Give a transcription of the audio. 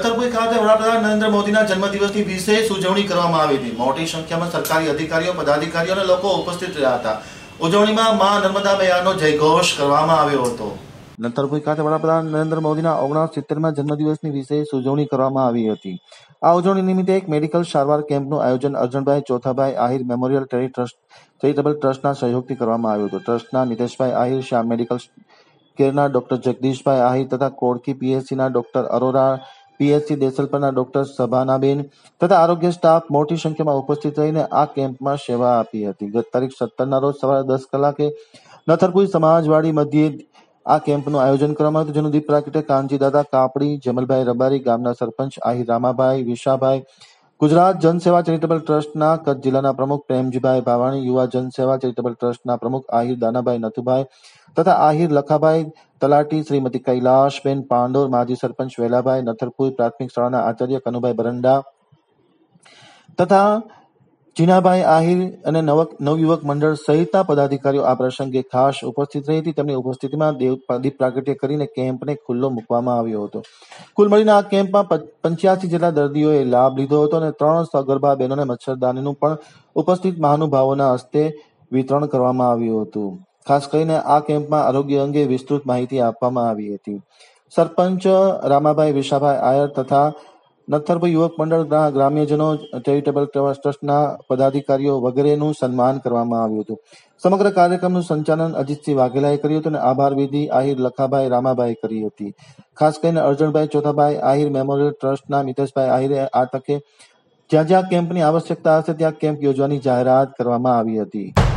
છતરપુર ખાતે વડાપ્રધાન નરેન્દ્ર મોદીના જન્મદિવસની વિશેષ ઉજવણી કરવામાં આવી હતી મોટી સંખ્યામાં સરકારી અધિકારીઓ પદાધિકારીઓ અને લોકો ઉપસ્થિત રહ્યા હતા ઉજવણીમાં મા નર્મદા મૈયાનો જયઘોષ કરવામાં આવ્યો હતો નંતરપુર ખાતે વડાપ્રધાન નરેન્દ્ર મોદીના ઓગણીસ સિત્તેરમાં જન્મદિવસની વિશેષ ઉજવણી કરવામાં આવી હતી આ ઉજવણી નિમિત્તે એક મેડિકલ સારવાર કેમ્પનું આયોજન અર્જનભાઈ ચોથાભાઈ આહિર મેમોરિયલ ટેરી ટ્રસ્ટ ચેરિટેબલ ટ્રસ્ટના સહયોગથી કરવામાં આવ્યું હતું ટ્રસ્ટના નિતેશભાઈ આહિર શ્યામ મેડિકલ કેરના ડોક્ટર જગદીશભાઈ આહિર તથા કોડકી પીએચસીના ડોક્ટર અરોરા પીએચસી દેસલપરના ડોક્ટર સભાનાબેન તથા આરોગ્ય સ્ટાફ મોટી સંખ્યામાં ઉપસ્થિત રહીને આ કેમ્પમાં સેવા આપી હતી ગત તારીખ સત્તરના રોજ સવારે દસ કલાકે નથરપુરી સમાજવાડી મધ્યે આ કેમ્પનું આયોજન કરવામાં આવ્યું જેનું દીપ પ્રાગટ્ય કાનજીદાદા કાપડી જમલભાઈ રબારી ગામના સરપંચ આહિર રામાભાઈ વિશાભાઈ ગુજરાત જનસેવા ચેરિટેબલ ટ્રસ્ટના કચ્છ જિલ્લાના પ્રમુખ પ્રેમજીભાઈ ભાવાણી યુવા જનસેવા ચેરિટેબલ ટ્રસ્ટના પ્રમુખ આહિર દાનાભાઈ નથુભાઈ તથા આહિર લખાભાઈ તલાટી શ્રીમતી કૈલાશબેન પાંડોર માજી સરપંચ વેલાભાઈ નથરપુર પ્રાથમિક શાળાના આચાર્ય કનુભાઈ બરંડા તથા જીનાભાઈ આહિર અને નવક નવયુવક મંડળ સહિતના પદાધિકારીઓ આ પ્રસંગે ખાસ ઉપસ્થિત રહી હતી તેમની ઉપસ્થિતિમાં દીપ પ્રાગટ્ય કરીને કેમ્પને ખુલ્લો મૂકવામાં આવ્યો હતો કુલ મળીને આ કેમ્પમાં પંચ્યાસી જેટલા દર્દીઓએ લાભ લીધો હતો અને ત્રણ સગર્ભા બહેનોને મચ્છરદાનીનું પણ ઉપસ્થિત મહાનુભાવોના હસ્તે વિતરણ કરવામાં આવ્યું હતું ખાસ કરીને આ કેમ્પમાં આરોગ્ય અંગે વિસ્તૃત માહિતી આપવામાં આવી હતી સરપંચ રામાભાઈ વિશાભાઈ આયર તથા નથરભાઈ યુવક મંડળ ગ્રામ્યજનો ચેરિટેબલ ટ્રસ્ટના પદાધિકારીઓ વગેરેનું સન્માન કરવામાં આવ્યું હતું સમગ્ર કાર્યક્રમનું સંચાલન અજીતસિંહ વાઘેલાએ કર્યું હતું અને આભાર વિધિ આહિર લખાભાઈ રામાભાઈ કરી હતી ખાસ કરીને અર્જણભાઈ ચોથાભાઈ આહિર મેમોરિયલ ટ્રસ્ટના મિતેશભાઈ આહિરે આ તકે જ્યાં જ્યાં કેમ્પની આવશ્યકતા હશે ત્યાં કેમ્પ યોજવાની જાહેરાત કરવામાં આવી હતી